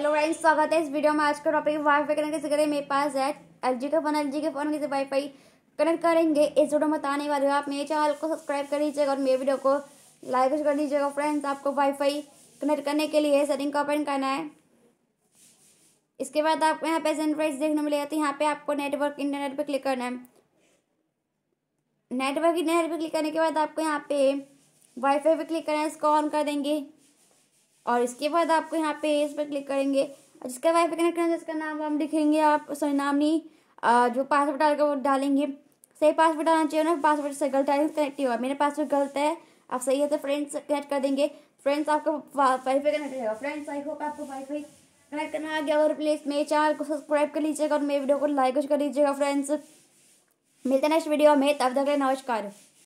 hello friends स्वागत है इस वीडियो में आज का टॉपिक वाईफाई कनेक्ट कैसे करें मेरे पास है एल जी का फोन एल जी के फोन कैसे वाईफाई कनेक्ट करेंगे इस वीडियो में बताने वाले आप मेरे चैनल को सब्सक्राइब कर लीजिएगा और मेरे वीडियो को लाइक कर दीजिएगा फ्रेंड्स आपको वाईफाई कनेक्ट करने के लिए सेटिंग का ओपन करना है इसके बाद आपको यहाँ पे सेंट्राइज देखने मिलेगा है तो यहाँ पे आपको नेटवर्क इंटरनेट पर क्लिक करना है नेटवर्क इंटरनेट पर क्लिक करने के बाद आपको यहाँ पे वाईफाई पर क्लिक करना है इसको ऑन कर देंगे और इसके बाद आपको यहाँ पे इस पर क्लिक करेंगे जिसका वाईफाई कनेक्ट करना है जिसका नाम वाम लिखेंगे आप सॉरी नाम नहीं जो पासवर्ड डालेगा वो डालेंगे सही पासवर्ड डालना चाहिए ना पासवर्ड से गलत है कनेक्ट होगा मेरा पासवर्ड गलत है आप सही है तो फ्रेंड्स कनेक्ट कर देंगे फ्रेंड्स आपका वाईफाई कनेक्ट रहेगा फ्रेंड्स आई होप आपको वाईफाई कनेक्ट करना आ गया और प्लीज़ मेरे चैनल को सब्सक्राइब कर लीजिएगा और मेरे वीडियो को लाइक कर लीजिएगा फ्रेंड्स मिलते हैं नेक्स्ट वीडियो में तब तक नमस्कार